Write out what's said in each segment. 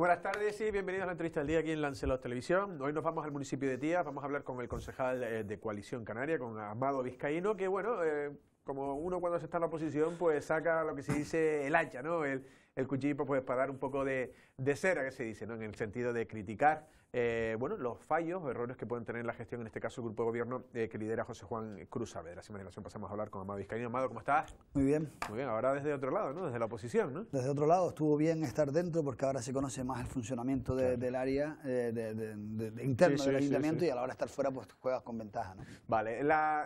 Buenas tardes y bienvenidos a la entrevista del día aquí en Lancelot Televisión. Hoy nos vamos al municipio de Tías, vamos a hablar con el concejal eh, de Coalición Canaria, con Amado Vizcaíno, que bueno, eh, como uno cuando se está en la oposición, pues saca lo que se dice el hacha, ¿no? El, el cuchillo pues para dar un poco de, de cera, que se dice, ¿no? En el sentido de criticar eh, bueno, los fallos o errores que pueden tener la gestión, en este caso el grupo de gobierno eh, que lidera José Juan Cruz de la relación pasamos a hablar con Amado Vizcaíno. Amado, ¿cómo estás? Muy bien. Muy bien, ahora desde otro lado, ¿no? Desde la oposición, ¿no? Desde otro lado, estuvo bien estar dentro porque ahora se conoce más el funcionamiento del área eh, interno del ayuntamiento y a la hora de estar fuera pues juegas con ventaja, ¿no? Vale,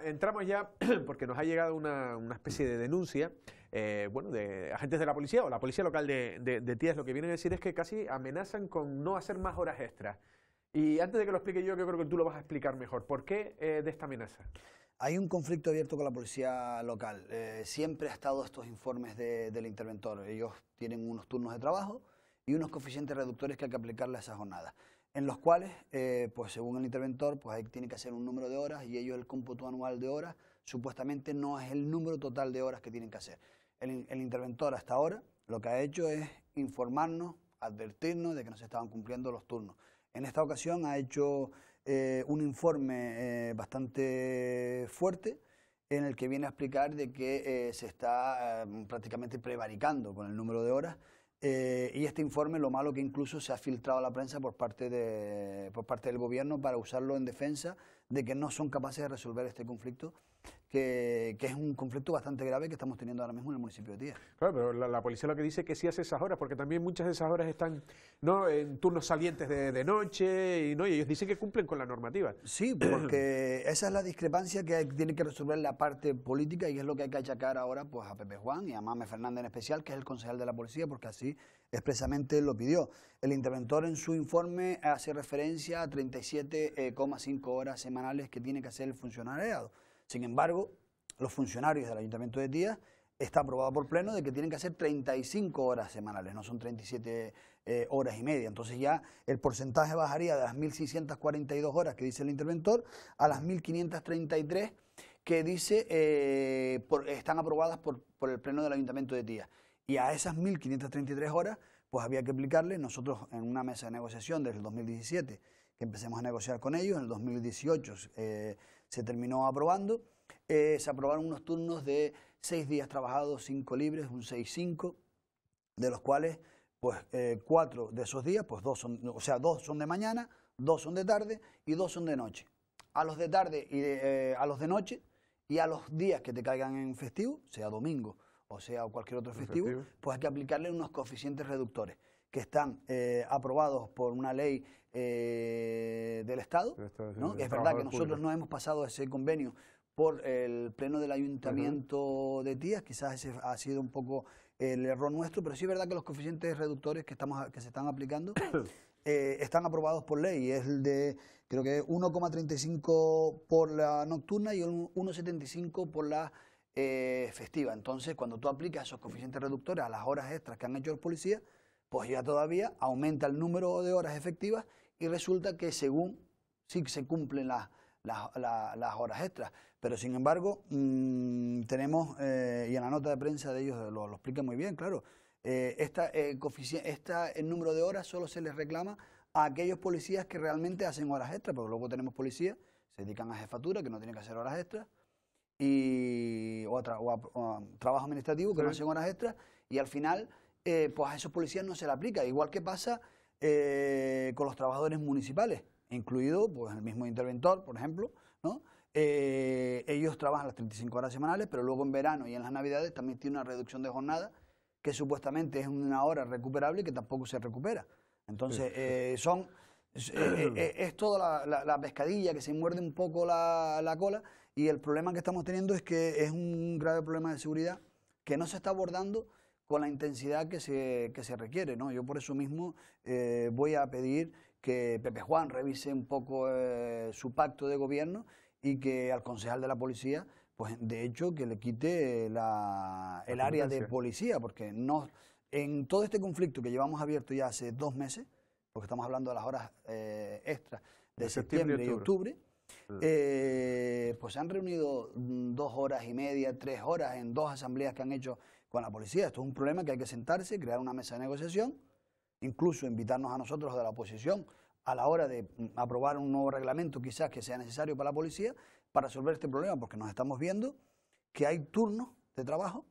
entramos ya porque nos ha llegado una, especie de denuncia bueno, de agentes de la policía o la policía local de, de Tías, lo que vienen a decir es que casi amenazan con no hacer más horas extras. Y antes de que lo explique yo, yo creo que tú lo vas a explicar mejor. ¿Por qué eh, de esta amenaza? Hay un conflicto abierto con la policía local. Eh, siempre ha estado estos informes del interventor. Ellos tienen unos turnos de trabajo y unos coeficientes reductores que hay que aplicarle a esas jornadas, en los cuales, eh, pues, según el interventor, pues tiene que hacer un número de horas y ellos el cómputo anual de horas supuestamente no es el número total de horas que tienen que hacer. El, el interventor hasta ahora lo que ha hecho es informarnos, advertirnos de que no se estaban cumpliendo los turnos. En esta ocasión ha hecho eh, un informe eh, bastante fuerte en el que viene a explicar de que eh, se está prácticamente prevaricando con el número de horas y este informe lo malo que incluso se ha filtrado a la prensa por parte, por parte del gobierno para usarlo en defensa de que no son capaces de resolver este conflicto que, es un conflicto bastante grave que estamos teniendo ahora mismo en el municipio de Tía. Claro, pero la, policía lo que dice es que sí hace esas horas, porque también muchas de esas horas están ¿no? en turnos salientes de, noche, y, ¿no? ellos dicen que cumplen con la normativa. Sí, porque esa es la discrepancia que tiene que resolver la parte política y es lo que hay que achacar ahora pues, a Pepe Juan y a Mame Fernández en especial, que es el concejal de la policía, porque así expresamente lo pidió. El interventor en su informe hace referencia a 37,5 eh, horas semanales que tiene que hacer el funcionariado. Sin embargo, los funcionarios del Ayuntamiento de Tía está aprobado por pleno de que tienen que hacer 35 horas semanales, no son 37 eh, horas y media. Entonces ya el porcentaje bajaría de las 1.642 horas que dice el interventor a las 1.533 que dice eh, están aprobadas por, por, el pleno del Ayuntamiento de Tía. Y a esas 1.533 horas, pues había que aplicarle, nosotros en una mesa de negociación desde el 2017, que empecemos a negociar con ellos, en el 2018 se terminó aprobando. Eh, se aprobaron unos turnos de seis días trabajados, cinco libres, un 6-5, de los cuales, pues, eh, cuatro de esos días, pues dos son, o sea, dos son de mañana, dos son de tarde y dos son de noche. A los de tarde y eh, a los de noche y a los días que te caigan en festivo, sea domingo o sea cualquier otro festivo, pues hay que aplicarle unos coeficientes reductores que están eh, aprobados por una ley eh, del Estado. es, verdad que nosotros no hemos pasado ese convenio por el pleno del ayuntamiento de Tías, quizás ese ha sido un poco el error nuestro, pero sí es verdad que los coeficientes reductores que, estamos, que se están aplicando eh, están aprobados por ley, es el de creo que 1,35 por la nocturna y 1,75 por la festiva. Entonces, cuando tú aplicas esos coeficientes reductores a las horas extras que han hecho los policía pues ya todavía aumenta el número de horas efectivas y resulta que según sí se cumplen las, horas extras. Pero sin embargo, mm, tenemos, eh, y en la nota de prensa de ellos lo, lo muy bien, claro, eh, esta, eh, esta, el número de horas solo se les reclama a aquellos policías que realmente hacen horas extras, porque luego tenemos policías se dedican a jefatura, que no tienen que hacer horas extras, y, o, a, trabajo administrativo, que no hacen horas extras, y al final eh, pues a esos policías no se le aplica, igual que pasa eh, con los trabajadores municipales, incluido pues, el mismo interventor, por ejemplo, eh, ellos trabajan las 35 horas semanales, pero luego en verano y en las navidades también tiene una reducción de jornada que supuestamente es una hora recuperable y que tampoco se recupera. Entonces, son... Es, toda la, pescadilla que se muerde un poco la, cola y el problema que estamos teniendo es que es un grave problema de seguridad que no se está abordando con la intensidad que se, que se requiere. ¿no? Yo por eso mismo eh, voy a pedir que Pepe Juan revise un poco eh, su pacto de gobierno y que al concejal de la policía, pues de hecho, que le quite la, el área de policía, porque no, en todo este conflicto que llevamos abierto ya hace dos meses, porque estamos hablando de las horas eh, extras de, septiembre, y octubre, pues se han reunido dos horas y media, tres horas en dos asambleas que han hecho con la policía. Esto es un problema que hay que sentarse, crear una mesa de negociación, incluso invitarnos a nosotros de la oposición a la hora de mm, aprobar un nuevo reglamento quizás que sea necesario para la policía para resolver este problema, porque nos estamos viendo que hay turnos de trabajo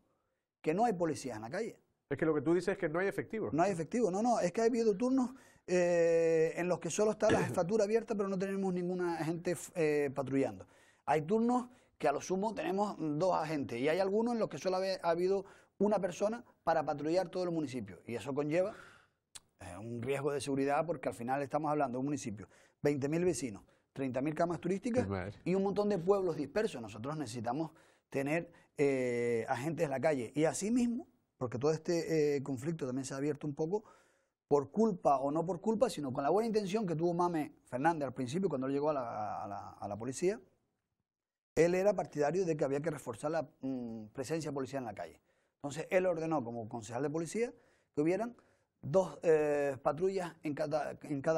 que no hay policías en la calle. Es que lo que tú dices es que no hay efectivo. No hay efectivo, no, no, es que ha habido turnos eh, en los que solo está la jefatura abierta, pero no tenemos ninguna gente eh, patrullando. Hay turnos que a lo sumo tenemos dos agentes y hay algunos en los que solo ha habido una persona para patrullar todo el municipio. Y eso conlleva eh, un riesgo de seguridad porque al final estamos hablando de un municipio, 20.000 vecinos, 30.000 camas turísticas y un montón de pueblos dispersos. Nosotros necesitamos tener eh, agentes en la calle. Y asimismo, porque todo este eh, conflicto también se ha abierto un poco por culpa o no por culpa, sino con la buena intención que tuvo Mame Fernández al principio cuando él llegó a la, policía, él era partidario de que había que reforzar la mm, presencia policial en la calle. Entonces él ordenó como concejal de policía que hubieran dos eh, patrullas en cada,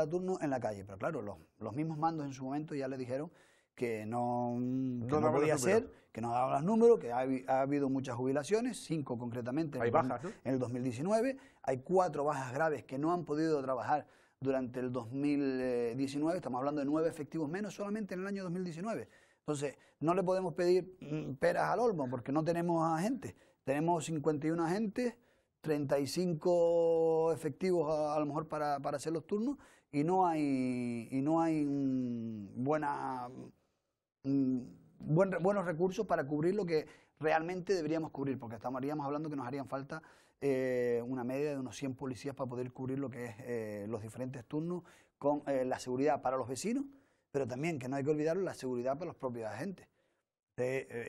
turno en la calle. Pero claro, los, mismos mandos en su momento ya le dijeron que no, podía ser, que no daban los números, que ha, habido muchas jubilaciones, cinco concretamente en, bajas, en el 2019, hay cuatro bajas graves que no han podido trabajar durante el 2019, estamos hablando de nueve efectivos menos solamente en el año 2019. Entonces, no le podemos pedir mm, peras al olmo porque no tenemos a gente. Tenemos 51 agentes, 35 efectivos a, lo mejor para, hacer los turnos y no hay, no hay buena, buenos recursos para cubrir lo que realmente deberíamos cubrir, porque estaríamos hablando que nos harían falta eh, una media de unos 100 policías para poder cubrir lo que es eh, los diferentes turnos con eh, la seguridad para los vecinos, pero también que no hay que olvidar la seguridad para los propios agentes.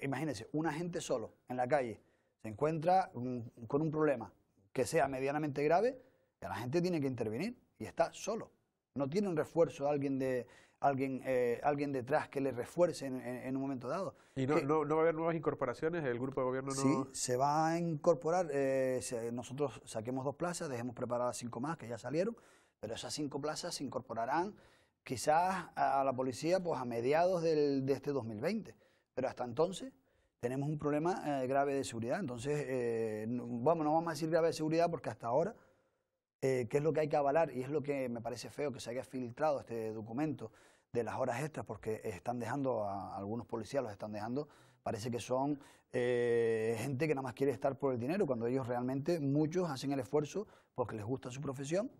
imagínense, un agente solo en la calle encuentra con un problema que sea medianamente grave, la gente tiene que intervenir y está solo. No tiene un refuerzo alguien de alguien eh, alguien detrás que le refuerce en, un momento dado. ¿Y no, va a haber nuevas incorporaciones? ¿El grupo de gobierno no...? Sí, se va a incorporar. Eh, nosotros saquemos dos plazas, dejemos preparadas cinco más que ya salieron, pero esas cinco plazas se incorporarán quizás a la policía pues a mediados del, de este 2020. Pero hasta entonces tenemos un problema eh, grave de seguridad. Entonces, eh, vamos, no vamos a decir grave de seguridad porque hasta ahora, eh, ¿qué es lo que hay que avalar y es lo que me parece feo que se haya filtrado este documento de las horas extras porque están dejando algunos policías, los están dejando, parece que son eh, gente que nada más quiere estar por el dinero, cuando ellos realmente, muchos hacen el esfuerzo porque les gusta su profesión,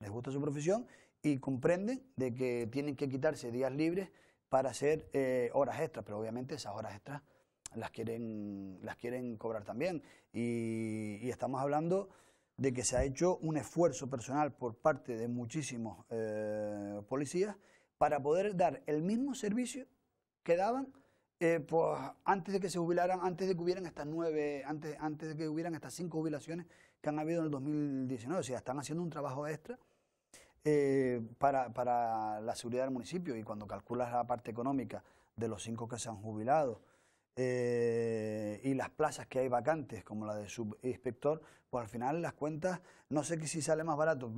les gusta su profesión y comprenden de que tienen que quitarse días libres para hacer horas extras, pero obviamente esas horas extras las quieren, cobrar también. Y, estamos hablando de que se ha hecho un esfuerzo personal por parte de muchísimos eh, policías para poder dar el mismo servicio que daban eh, pues, antes de que se jubilaran, antes de que hubieran estas nueve, antes, antes de que hubieran estas cinco jubilaciones que han habido en el 2019. O sea, están haciendo un trabajo extra eh, para, para la seguridad del municipio y cuando calculas la parte económica de los cinco que se han jubilado, eh, y las plazas que hay vacantes, como la de subinspector, pues al final las cuentas, no sé si sale más barato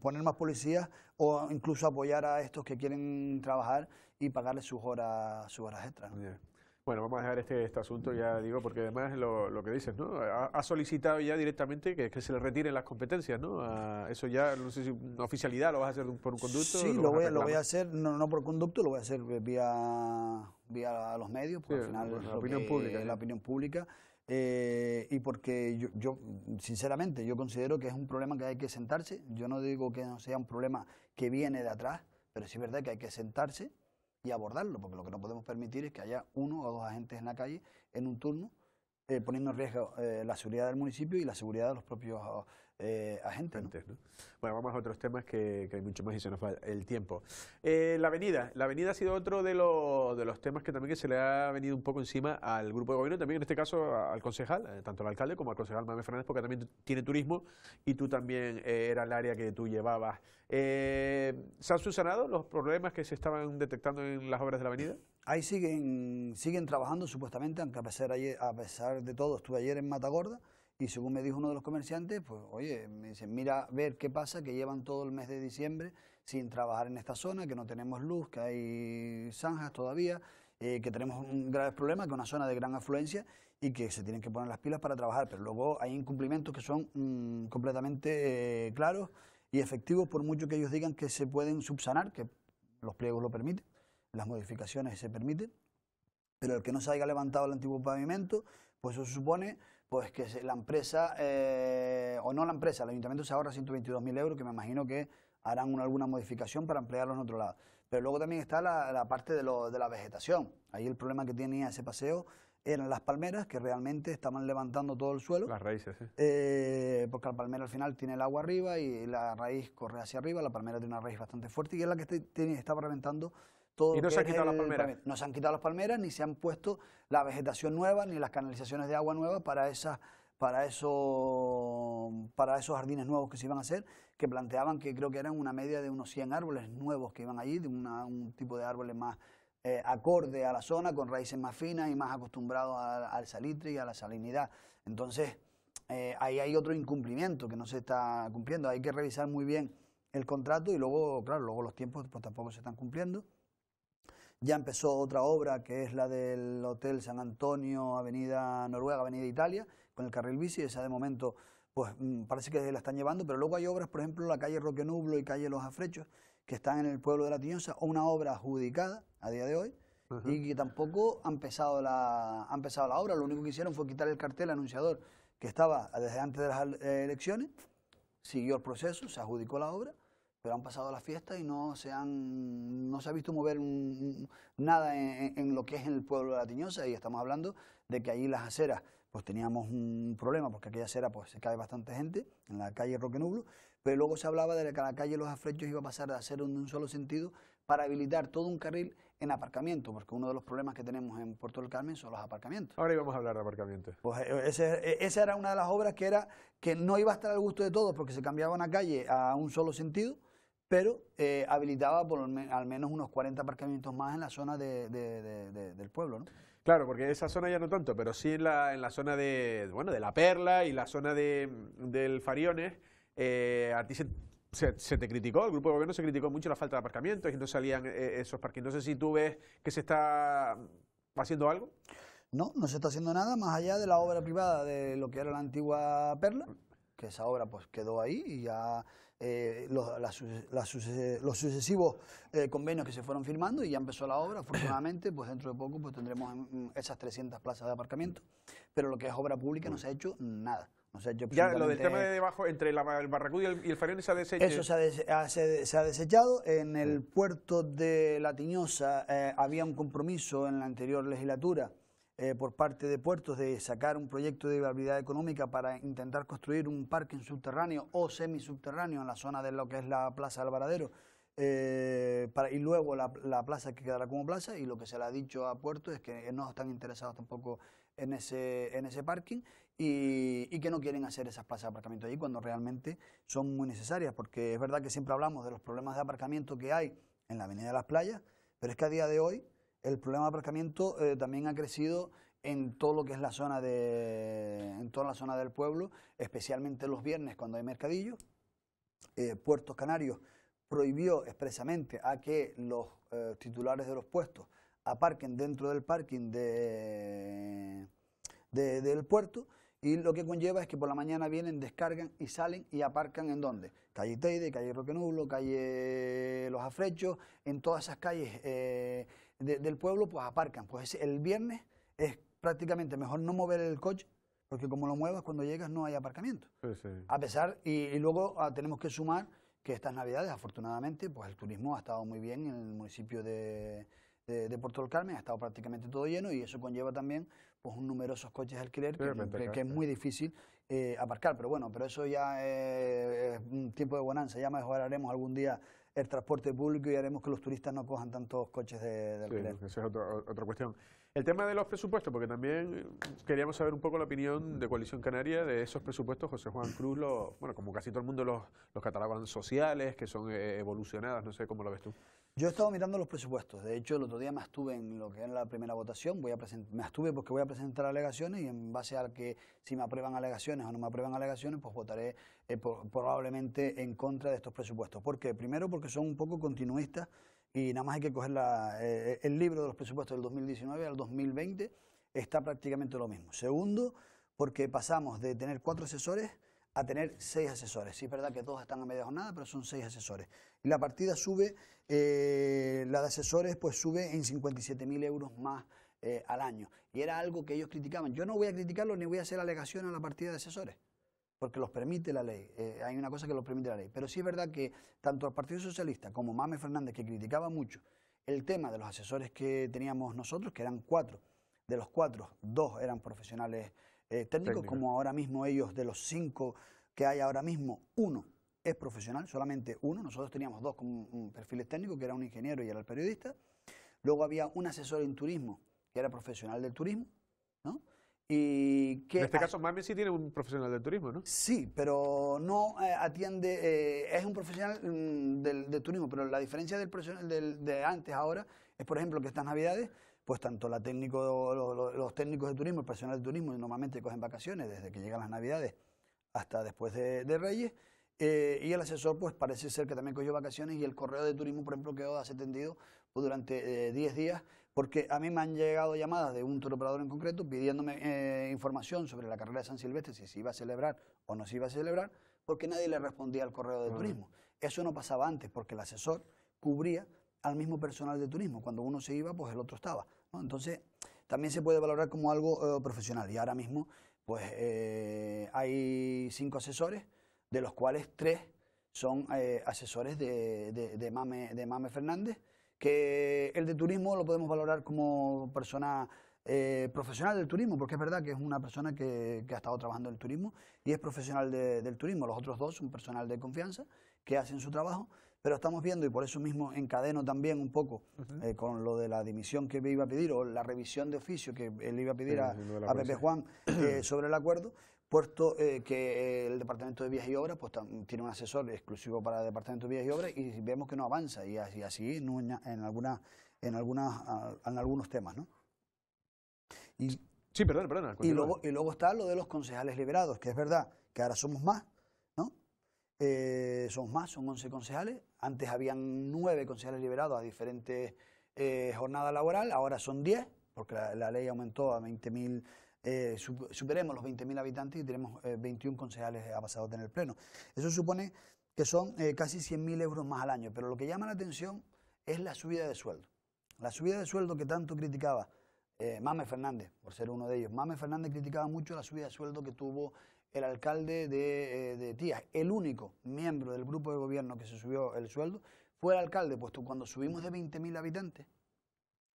poner más policías o incluso apoyar a estos que quieren trabajar y pagarles sus horas, sus horas extras. Bueno, vamos a dejar este, este asunto ya, digo, porque además lo, lo que dices, ¿no? Ha, solicitado ya directamente que, se le retiren las competencias, ¿no? eso ya, no sé si una oficialidad lo vas a hacer por un conducto. Sí, lo, voy, a, lo voy a hacer, no, no por conducto, lo voy a hacer vía vía los medios, porque al final es la, opinión pública, la opinión pública. y porque yo, yo, sinceramente, yo considero que es un problema que hay que sentarse. Yo no digo que no sea un problema que viene de atrás, pero sí es verdad que hay que sentarse y abordarlo, porque lo que no podemos permitir es que haya uno o dos agentes en la calle en un turno eh, poniendo en riesgo eh, la seguridad del municipio y la seguridad de los propios eh, agentes. Bueno, vamos a otros temas que, hay mucho más y se nos va el tiempo. la avenida, la avenida ha sido otro de, los temas que también que se le ha venido un poco encima al grupo de gobierno, también en este caso al concejal, tanto al alcalde como al concejal Mame Fernández, porque también tiene turismo y tú también era el área que tú llevabas. ¿Se han subsanado los problemas que se estaban detectando en las obras de la avenida? Ahí siguen, siguen trabajando supuestamente, aunque a pesar, a pesar de todo estuve ayer en Matagorda y según me dijo uno de los comerciantes, pues oye, me dicen, mira, ver qué pasa, que llevan todo el mes de diciembre sin trabajar en esta zona, que no tenemos luz, que hay zanjas todavía, eh, que tenemos un grave problema, que es una zona de gran afluencia y que se tienen que poner las pilas para trabajar, pero luego hay incumplimientos que son mm, completamente eh, claros y efectivos por mucho que ellos digan que se pueden subsanar, que los pliegos lo permiten las modificaciones se permiten, pero el que no se haya levantado el antiguo pavimento, pues eso supone pues que la empresa, eh, o no la empresa, el ayuntamiento se ahorra mil euros, que me imagino que harán alguna modificación para emplearlo en otro lado. Pero luego también está la, parte de, la vegetación. Ahí el problema que tenía ese paseo eran las palmeras, que realmente estaban levantando todo el suelo. Las raíces, sí. Eh, porque la palmera al final tiene el agua arriba y la raíz corre hacia arriba, la palmera tiene una raíz bastante fuerte y es la que está estaba reventando y no se han quitado las palmeras. No se han quitado las palmeras, ni se han puesto la vegetación nueva, ni las canalizaciones de agua nueva para para, eso, para esos jardines nuevos que se iban a hacer, que planteaban que creo que eran una media de unos 100 árboles nuevos que iban allí, de un tipo de árboles más eh, acorde a la zona, con raíces más finas y más acostumbrados al salitre y a la salinidad. Entonces, eh, ahí hay otro incumplimiento que no se está cumpliendo. Hay que revisar muy bien el contrato y luego, claro, luego los tiempos pues, tampoco se están cumpliendo. Ya empezó otra obra que es la del Hotel San Antonio, Avenida Noruega, Avenida Italia, con el carril bici. Esa de momento, pues mm, parece que la están llevando, pero luego hay obras, por ejemplo, la calle Roque Nublo y calle Los Afrechos, que están en el pueblo de La Tiñosa, una obra adjudicada a día de hoy. Y que tampoco han empezado, la, empezado la obra, lo único que hicieron fue quitar el cartel anunciador que estaba desde antes de las elecciones, siguió el proceso, se adjudicó la obra pero han pasado la fiesta y no se, han, no se ha visto mover nada en, lo que es en el pueblo de La Tiñosa y estamos hablando de que ahí las aceras, pues teníamos un problema porque aquella acera pues se cae bastante gente en la calle Roque Nublo, pero luego se hablaba de que la calle Los Afrechos iba a pasar de hacer un, un solo sentido para habilitar todo un carril en aparcamiento, porque uno de los problemas que tenemos en Puerto del Carmen son los aparcamientos. Ahora íbamos a hablar de aparcamientos. Pues eh, eh, esa era una de las obras que era que no iba a estar al gusto de todos porque se cambiaba una calle a un solo sentido pero eh, habilitaba por al menos unos 40 aparcamientos más en la zona del pueblo, ¿no? Claro, porque esa zona ya no tanto, pero sí en la, en la zona de, bueno, de La Perla y la zona de, del Fariones, eh, a ti se, te criticó, el grupo de gobierno se criticó mucho la falta de aparcamientos y no salían eh, esos parques. No sé si tú ves que se está haciendo algo. No, no se está haciendo nada más allá de la obra privada de lo que era la antigua Perla, que esa obra pues quedó ahí y ya eh, los, sucesivos eh, convenios que se fueron firmando y ya empezó la obra. Afortunadamente, pues dentro de poco pues tendremos mm, mm, esas 300 plazas de aparcamiento, pero lo que es obra pública no mm. se ha hecho nada. ya lo del tema de debajo, entre el Barracudo y el, farión se ha desechado. Eso se ha, desechado. En el puerto de La Tiñosa eh, había un compromiso en la anterior legislatura eh, por parte de puertos de sacar un proyecto de viabilidad económica para intentar construir un parque subterráneo o semisubterráneo en la zona de lo que es la Plaza del eh, y luego la, plaza que quedará como plaza y lo que se le ha dicho a puertos es que no están interesados tampoco en ese, en ese parking y, y que no quieren hacer esas plazas de aparcamiento allí cuando realmente son muy necesarias porque es verdad que siempre hablamos de los problemas de aparcamiento que hay en la Avenida de las Playas, pero es que a día de hoy el problema de aparcamiento eh, también ha crecido en todo lo que es la zona en toda la zona del pueblo, especialmente los viernes cuando hay mercadillo. Eh, Puertos Canarios prohibió expresamente a que los eh, titulares de los puestos aparquen dentro del parking de, del puerto y lo que conlleva es que por la mañana vienen, descargan y salen y aparcan en dónde? Calle Teide, calle Roque Nublo, calle Los Afrechos, en todas esas calles del pueblo, pues aparcan. Pues el viernes es prácticamente mejor no mover el coche, porque como lo muevas cuando llegas no hay aparcamiento. A pesar, y, luego ah, tenemos que sumar que estas navidades, afortunadamente, pues el turismo ha estado muy bien en el municipio de, de, Puerto del Carmen, ha estado prácticamente todo lleno y eso conlleva también pues un numerosos coches de alquiler que, es muy difícil eh, aparcar, pero bueno, pero eso ya eh, es un tiempo de bonanza, ya mejoraremos algún día el transporte público y haremos que los turistas no cojan tantos coches de, alquiler. esa es otra cuestión. El tema de los presupuestos, porque también queríamos saber un poco la opinión de Coalición Canaria de esos presupuestos. José Juan Cruz, bueno, como casi todo el mundo los, los catalogan sociales, que son eh, evolucionadas, no sé cómo lo ves tú. Yo he estado mirando los presupuestos. De hecho, el otro día me estuve en lo que es la primera votación. Voy a me estuve porque voy a presentar alegaciones y en base a que si me aprueban alegaciones o no me aprueban alegaciones, pues votaré eh, probablemente en contra de estos presupuestos. ¿Por qué? Primero porque son un poco continuistas y nada más hay que coger eh, el libro de los presupuestos del 2019 al 2020. Está prácticamente lo mismo. Segundo, porque pasamos de tener cuatro asesores a tener seis asesores. Sí, es verdad que todos están a media jornada, pero son seis asesores. Y la partida sube, eh, la de asesores, pues sube en 57.000 euros más eh, al año. Y era algo que ellos criticaban. Yo no voy a criticarlo ni voy a hacer alegación a la partida de asesores, porque los permite la ley. Eh, hay una cosa que los permite la ley. Pero sí es verdad que tanto el Partido Socialista como Mame Fernández, que criticaba mucho el tema de los asesores que teníamos nosotros, que eran cuatro, de los cuatro, dos eran profesionales eh, técnicos, como ahora mismo ellos, de los cinco que hay ahora mismo, uno es profesional, solamente uno. Nosotros teníamos dos con perfiles técnicos, que era un ingeniero y era el periodista. Luego había un asesor en turismo, que era profesional del turismo, ¿no? Y que en este caso, Mami sí tiene un profesional del turismo, ¿no? Sí, pero no eh, atiende, eh, es un profesional mm, del, turismo, pero la diferencia del profesional del, de antes ahora es, por ejemplo, que estas navidades pues tanto los, técnicos de turismo, el personal de turismo normalmente cogen vacaciones desde que llegan las navidades hasta después de, Reyes. Eh, y el asesor, pues parece ser que también cogió vacaciones y el correo de turismo, por ejemplo, quedó desatendido pues, durante 10 eh, días, porque a mí me han llegado llamadas de un tour en concreto pidiéndome eh, información sobre la carrera de San Silvestre, si se iba a celebrar o no se iba a celebrar, porque nadie le respondía al correo de turismo. Eso no pasaba antes, porque el asesor cubría al mismo personal de turismo. Cuando uno se iba, pues el otro estaba. Entonces, también se puede valorar como algo eh, profesional. Y ahora mismo, pues eh, hay cinco asesores, de los cuales tres son eh, asesores de, de, Mame, Fernández, que el de turismo lo podemos valorar como persona profesional del turismo, porque es verdad que es una persona que, ha estado trabajando en el turismo y es profesional del turismo. Los otros dos son personal de confianza que hacen su trabajo pero estamos viendo, y por eso mismo encadeno también un poco eh, con lo de la dimisión que me iba a pedir o la revisión de oficio que él iba a pedir a, Pepe Juan eh, sobre el acuerdo, puesto eh, que el Departamento de Vías y Obras pues, tiene un asesor exclusivo para el Departamento de Vías y Obras y vemos que no avanza y así, así en, alguna, en, algunas, en algunos temas. ¿no? sí, perdón, perdón. Y luego, y luego está lo de los concejales liberados, que es verdad que ahora somos más, eh, son más, son 11 concejales. Antes habían 9 concejales liberados a diferentes eh, jornadas laborales, ahora son 10, porque la, ley aumentó a 20.000, eh, superemos los 20.000 habitantes y tenemos 21 concejales avanzados en el Pleno. Eso supone que son casi 100.000 euros más al año, pero lo que llama la atención es la subida de sueldo. La subida de sueldo que tanto criticaba Mame Fernández, por ser uno de ellos. Mame Fernández criticaba mucho la subida de sueldo que tuvo el alcalde eh, de, Tías, el único miembro del grupo de gobierno que se subió el sueldo, fue el alcalde, puesto cuando subimos de 20.000 habitantes,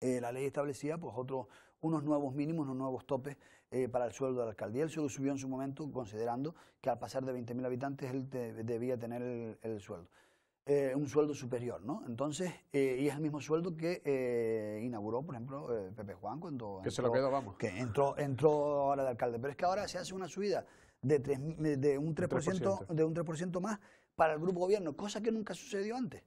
eh, la ley establecía pues, otros unos nuevos mínimos, unos nuevos topes eh, para el sueldo de la alcaldía. se lo subió en su momento considerando que al pasar de 20.000 habitantes él debía tener el, sueldo. un sueldo superior, ¿no? Entonces, y es el mismo sueldo que inauguró, por ejemplo, Pepe Juan cuando... Que se lo quedó, vamos. Que entró, entró ahora de alcalde. Pero es que ahora se hace una subida de, de un 3%, De más para el grupo gobierno, cosa que nunca sucedió antes.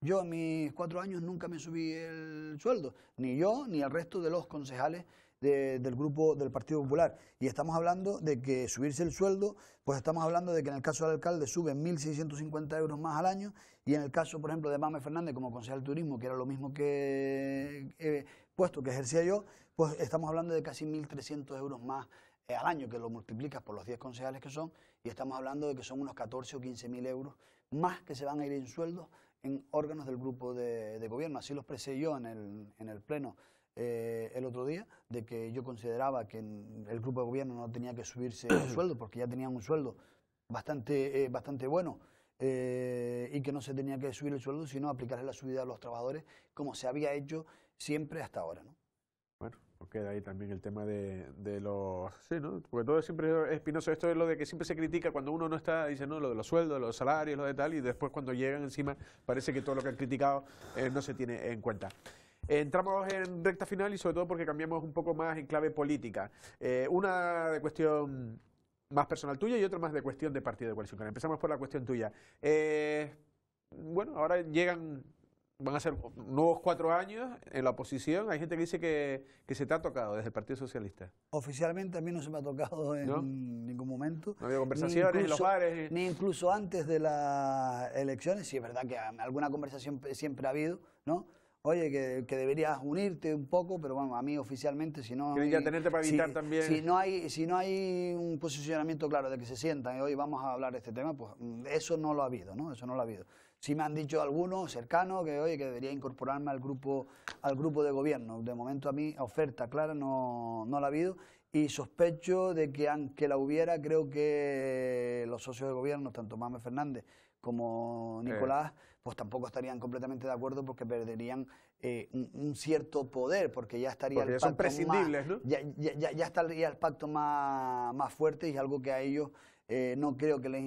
Yo en mis cuatro años nunca me subí el sueldo, ni yo ni el resto de los concejales del grupo del Partido Popular. Y estamos hablando de que subirse el sueldo, pues estamos hablando de que en el caso del alcalde suben 1.650 euros más al año y en el caso, por ejemplo, de Mame Fernández como concejal de turismo, que era lo mismo que he eh, puesto que ejercía yo, pues estamos hablando de casi 1.300 euros más eh, al año, que lo multiplicas por los 10 concejales que son, y estamos hablando de que son unos 14 o 15 mil euros más que se van a ir en sueldos en órganos del grupo de, gobierno. Así los expresé yo en el, Pleno eh, el otro día, de que yo consideraba que el grupo de gobierno no tenía que subirse el sueldo, porque ya tenían un sueldo bastante, eh, bastante bueno. y que no se tenía que subir el sueldo, sino aplicarle la subida a los trabajadores como se había hecho siempre hasta ahora. ¿no? Ok, queda ahí también el tema de, los... Sí, ¿no? Porque todo siempre es espinoso. Esto es lo de que siempre se critica cuando uno no está, dice, no, lo de los sueldos, los salarios, lo de tal, y después cuando llegan encima parece que todo lo que han criticado eh, no se tiene en cuenta. Entramos en recta final y sobre todo porque cambiamos un poco más en clave política. Eh, una de cuestión más personal tuya y otra más de cuestión de partido de coalición. Empezamos por la cuestión tuya. Eh, bueno, ahora llegan van a ser nuevos cuatro años en la oposición. Hay gente que dice que, se te ha tocado desde el Partido Socialista. Oficialmente a mí no se me ha tocado en ningún momento. No había conversaciones los bares. Eh. Ni incluso antes de las elecciones. si es verdad que alguna conversación siempre ha habido, ¿no? Oye, que, que deberías unirte un poco, pero bueno, a mí oficialmente, si no. Hay, tenerte para evitar también. no, hay, si no hay un posicionamiento claro de que se sientan y hoy vamos a hablar de este tema, pues mm, eso no lo ha habido, ¿no? Eso no lo ha habido. Sí me han dicho algunos cercanos que, oye, que debería incorporarme al grupo, al grupo de gobierno. De momento a mí oferta clara no, la ha habido y sospecho de que aunque la hubiera, creo que los socios de gobierno, tanto Mame Fernández como Nicolás, pues tampoco estarían completamente de acuerdo porque perderían eh, un, cierto poder, porque ya estaría el pacto más, más, fuerte y algo que a ellos eh, no creo que les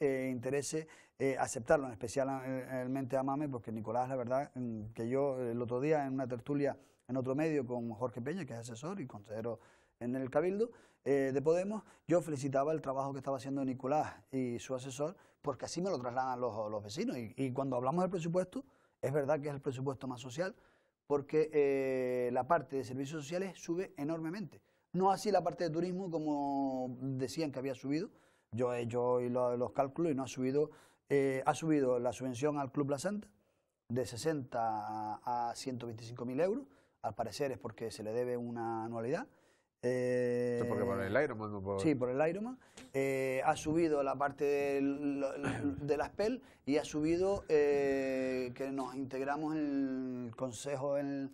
eh, interese eh, aceptarlo, en especialmente eh, a Mame, porque Nicolás, la verdad, mm, que yo el otro día en una tertulia en otro medio con Jorge Peña, que es asesor y consejero en el Cabildo eh, de Podemos, yo felicitaba el trabajo que estaba haciendo Nicolás y su asesor, porque así me lo trasladan los, vecinos. Y, cuando hablamos del presupuesto, es verdad que es el presupuesto más social, porque la parte de servicios sociales sube enormemente. No así la parte de turismo, como decían que había subido. Yo he hecho los cálculos y no ha subido eh, ha subido la subvención al Club La Santa de 60 a 125 mil euros. Al parecer es porque se le debe una anualidad. Eh, por el Ironman? Sí, por el Ironman. Eh, ha subido la parte de las PEL y ha subido que nos integramos en el Consejo del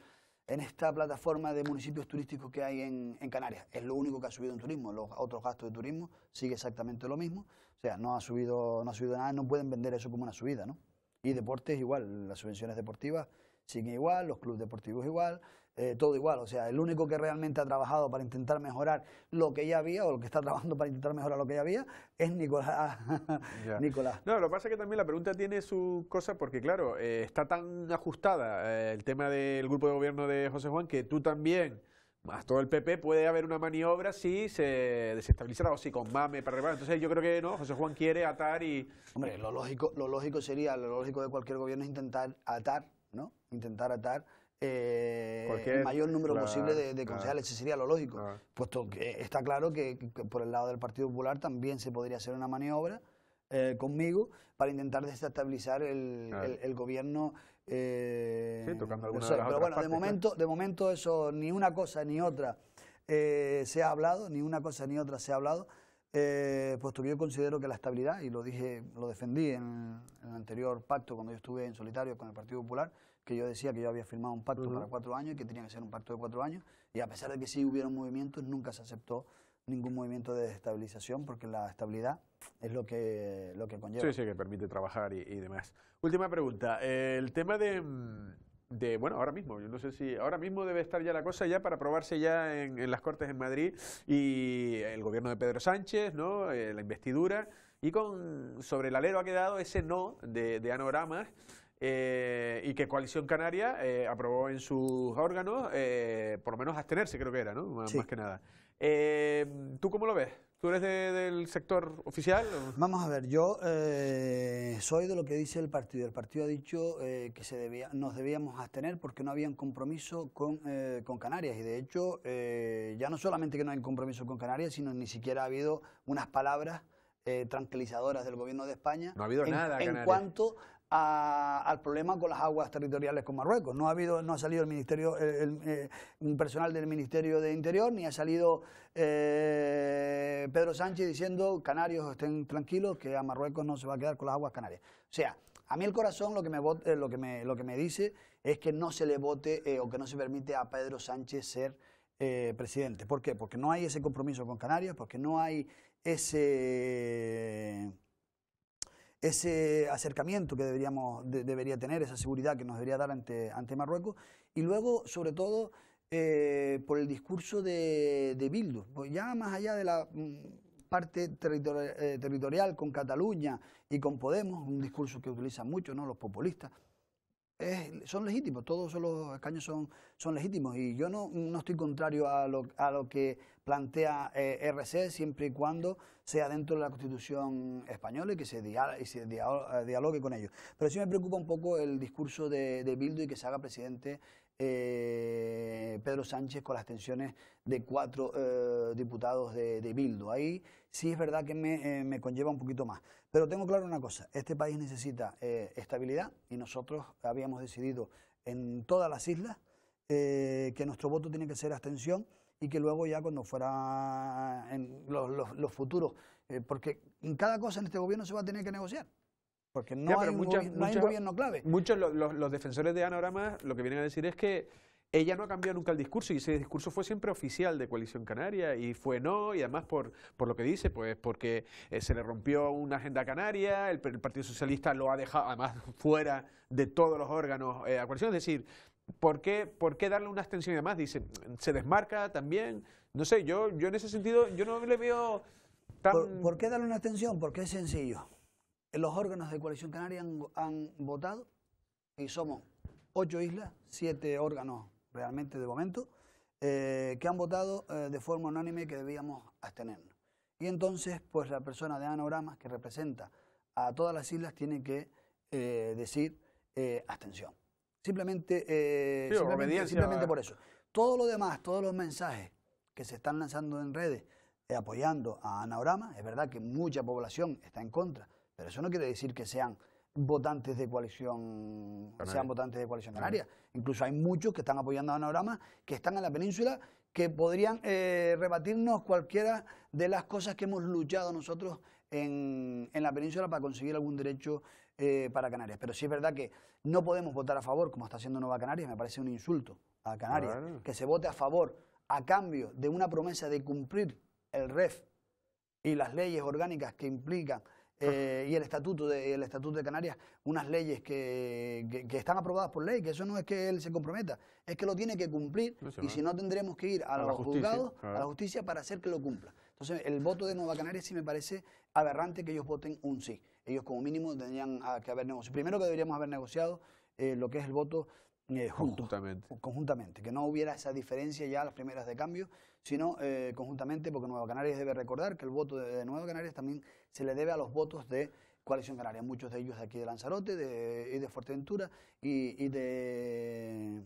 en esta plataforma de municipios turísticos que hay en, Canarias. Es lo único que ha subido en turismo. Los otros gastos de turismo sigue exactamente lo mismo. O sea, no ha subido, no ha subido nada, no pueden vender eso como una subida, ¿no? Y deportes igual, las subvenciones deportivas siguen igual, los clubes deportivos igual, eh, todo igual. O sea, el único que realmente ha trabajado para intentar mejorar lo que ya había, o lo que está trabajando para intentar mejorar lo que ya había, es Nicolás. No, lo que pasa es que también la pregunta tiene su cosa, porque claro, eh, está tan ajustada eh, el tema del grupo de gobierno de José Juan que tú también más todo el PP, puede haber una maniobra si se desestabilizara o si con mame para arriba. Entonces yo creo que no, José Juan quiere atar y... Hombre, lo lógico, lo lógico sería, lo lógico de cualquier gobierno es intentar atar, ¿no? Intentar atar el eh, mayor número posible de, concejales. sería lo lógico, ah. puesto que está claro que, por el lado del Partido Popular también se podría hacer una maniobra eh, conmigo para intentar desestabilizar el, gobierno. de pero bueno, de momento, de momento eso ni una cosa ni otra eh, se ha hablado, ni una cosa ni otra se ha hablado. puesto que yo considero que la estabilidad, y lo dije, lo defendí en el anterior pacto cuando yo estuve en solitario con el Partido Popular, que yo decía que yo había firmado un pacto para cuatro años y que tenía que ser un pacto de cuatro años, y a pesar de que sí hubieron movimientos, nunca se aceptó ningún movimiento de estabilización porque la estabilidad es lo que, lo que conlleva. Sí, sí, que permite trabajar y, demás. Última pregunta, el tema mm, de, bueno, ahora mismo, yo no sé si, ahora mismo debe estar ya la cosa ya para aprobarse ya en, las Cortes en Madrid y el gobierno de Pedro Sánchez, ¿no?, eh, la investidura, y con, sobre el alero ha quedado ese no de, anoramas eh, y que Coalición Canaria eh, aprobó en sus órganos, eh, por lo menos abstenerse creo que era, ¿no? Más que nada. ¿Tú cómo lo ves? ¿Tú eres del sector oficial? Vamos a ver, yo soy de lo que dice el partido. El partido ha dicho que se nos debíamos abstener porque no había un compromiso con, Canarias. Y de hecho, ya no solamente que no hay un compromiso con Canarias, sino ni siquiera ha habido unas palabras tranquilizadoras del gobierno de España. No ha habido en, nada. En cuanto al problema con las aguas territoriales con Marruecos. No ha, habido, no ha salido el ministerio, el, eh, personal del Ministerio de Interior, ni ha salido eh, Pedro Sánchez diciendo canarios estén tranquilos que a Marruecos no se va a quedar con las aguas canarias. O sea, a mí el corazón lo que me, lo que me, lo que me dice es que no se le vote eh, o que no se permite a Pedro Sánchez ser presidente. ¿Por qué? Porque no hay ese compromiso con Canarias, porque no hay ese ese acercamiento que deberíamos, debería tener, esa seguridad que nos debería dar ante, ante Marruecos. Y luego, sobre todo, eh, por el discurso de, de Bildu. Pues ya más allá de la mm, parte eh, territorial con Cataluña y con Podemos, un discurso que utilizan mucho ¿no? los populistas, son legítimos, todos los escaños son, legítimos y yo no, estoy contrario a lo, a lo que plantea eh, RC siempre y cuando sea dentro de la Constitución española y que se, y se eh, dialogue con ellos. Pero sí me preocupa un poco el discurso de, de Bildu y que se haga presidente eh, Pedro Sánchez con las tensiones de cuatro eh, diputados de, Bildo. Ahí sí es verdad que eh, me, conlleva un poquito más. Pero tengo claro una cosa, este país necesita estabilidad y nosotros habíamos decidido en todas las islas que nuestro voto tiene que ser abstención y que luego ya cuando fuera en los, futuros, porque en cada cosa en este gobierno se va a tener que negociar. Porque no, hay, un gobierno clave. Muchos los, los, defensores de Anorama lo que vienen a decir es que ella no ha cambiado nunca el discurso y ese discurso fue siempre oficial de Coalición Canaria y fue no, y además por, por lo que dice, pues porque eh, se le rompió una agenda canaria, el, Partido Socialista lo ha dejado además fuera de todos los órganos eh, a coalición, es decir, ¿por qué, ¿por qué darle una extensión y además? Dice, se desmarca también, no sé, yo, yo en ese sentido, yo no le veo tan... ¿Por, ¿por qué darle una extensión? Porque es sencillo los órganos de Coalición Canaria han, votado y somos ocho islas, siete órganos realmente de momento, eh, que han votado eh, de forma unánime que debíamos abstenernos. Y entonces, pues la persona de Anorama que representa a todas las islas, tiene que eh, decir abstención. Simplemente, simplemente, por eso. Todo lo demás, todos los mensajes que se están lanzando en redes apoyando a Anorama, es verdad que mucha población está en contra, pero eso no quiere decir que sean votantes de coalición, sean votantes de coalición canaria. Incluso hay muchos que están apoyando a Anorama, que están en la península, que podrían eh, rebatirnos cualquiera de las cosas que hemos luchado nosotros en, la península para conseguir algún derecho eh, para Canarias. Pero sí es verdad que no podemos votar a favor, como está haciendo Nueva Canarias, me parece un insulto a Canarias, que se vote a favor a cambio de una promesa de cumplir el REF y las leyes orgánicas que implican eh, y el estatuto, de, estatuto de Canarias, unas leyes que, que, están aprobadas por ley, que eso no es que él se comprometa, es que lo tiene que cumplir y si no tendremos que ir a, los juzgados, a, la justicia para hacer que lo cumpla. Entonces, el voto de Nueva Canarias sí me parece aberrante que ellos voten un sí. Ellos como mínimo tendrían que haber negociado. Primero que deberíamos haber negociado eh, lo que es el voto eh, conjuntamente. que no hubiera esa diferencia ya a las primeras de cambio, sino eh, conjuntamente, porque Nueva Canarias debe recordar que el voto de, Nueva Canarias también se le debe a los votos de Coalición Canaria, muchos de ellos de aquí de Lanzarote de, y de Fuerteventura y, y, de,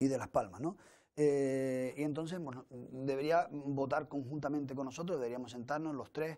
y de Las Palmas, ¿no? Eh, y entonces bueno, debería votar conjuntamente con nosotros, deberíamos sentarnos los tres,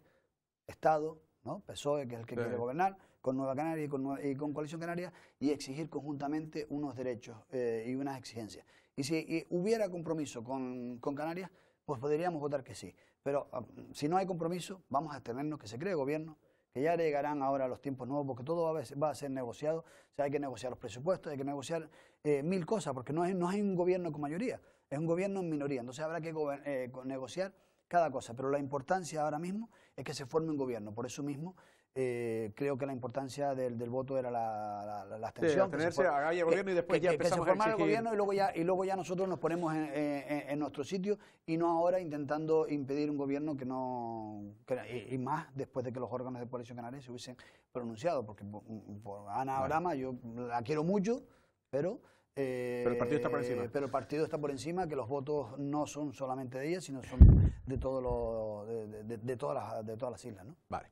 estados, ¿no? PSOE, que es el que quiere gobernar, con Nueva Canaria y con, Coalición Canaria, y exigir conjuntamente unos derechos eh, y unas exigencias. Y si hubiera compromiso con, Canarias, pues podríamos votar que sí. Pero ah, si no hay compromiso, vamos a tenernos que se cree gobierno, que ya llegarán ahora los tiempos nuevos, porque todo va a, ser, negociado, hay que negociar los presupuestos, hay que negociar eh, mil cosas, porque no, es, no hay un gobierno con mayoría, es un gobierno en minoría, entonces habrá que eh, negociar cada cosa, pero la importancia ahora mismo es que se forme un gobierno, por eso mismo eh, creo que la importancia del, del voto era la, la, la abstención. Sí, se gobierno y después ya se formara el gobierno y luego ya y luego ya nosotros nos ponemos en, nuestro sitio y no ahora intentando impedir un gobierno que no que, y, más después de que los órganos de coalición canaria se hubiesen pronunciado porque mm, mm, por, Ana Abrama yo la quiero mucho pero eh, pero el partido está por encima. Pero el partido está por encima, que los votos no son solamente de ella, sino son de, todos los, de, de, todas, las, de todas las islas. ¿no? Vale.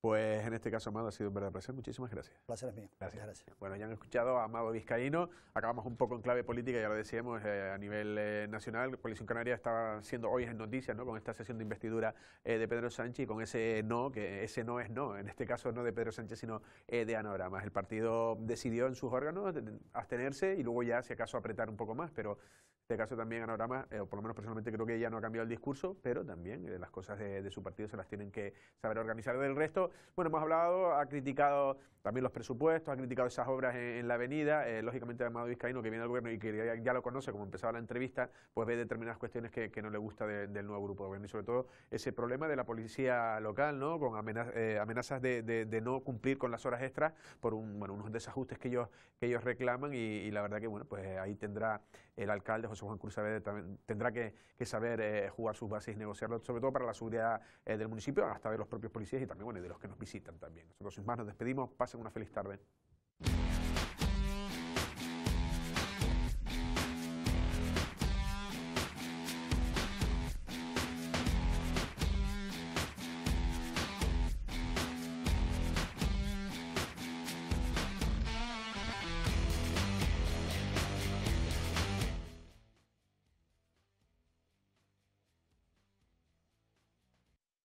Pues en este caso, Amado, ha sido un verdadero placer. Muchísimas gracias. Placer es mío. Gracias. gracias. Bueno, ya han escuchado a Amado Vizcaíno. Acabamos un poco en clave política, ya lo decíamos, eh, a nivel eh, nacional. Coalición Canaria está siendo hoy en noticias, ¿no? Con esta sesión de investidura eh, de Pedro Sánchez y con ese no, que ese no es no. En este caso, no de Pedro Sánchez, sino de Anoramas. El partido decidió en sus órganos abstenerse y luego ya, si acaso, apretar un poco más, pero este caso también Anorama, eh, por lo menos personalmente creo que ella no ha cambiado el discurso, pero también eh, las cosas de, su partido se las tienen que saber organizar. Del resto, bueno, hemos hablado, ha criticado también los presupuestos, ha criticado esas obras en, la avenida, eh, lógicamente Amado Vizcaíno, que viene al gobierno y que ya, lo conoce, como empezaba la entrevista, pues ve determinadas cuestiones que, no le gusta del nuevo grupo de gobierno y sobre todo ese problema de la policía local, ¿no? Con amenazas de, no cumplir con las horas extras por un, bueno, unos desajustes que ellos, que ellos reclaman y, y, la verdad que, bueno, pues ahí tendrá el alcalde José Juan Cruz tendrá que, saber eh, jugar sus bases y negociarlo, sobre todo para la seguridad eh, del municipio, hasta de los propios policías y también de los que nos visitan también. Nosotros sin más nos despedimos, pasen una feliz tarde.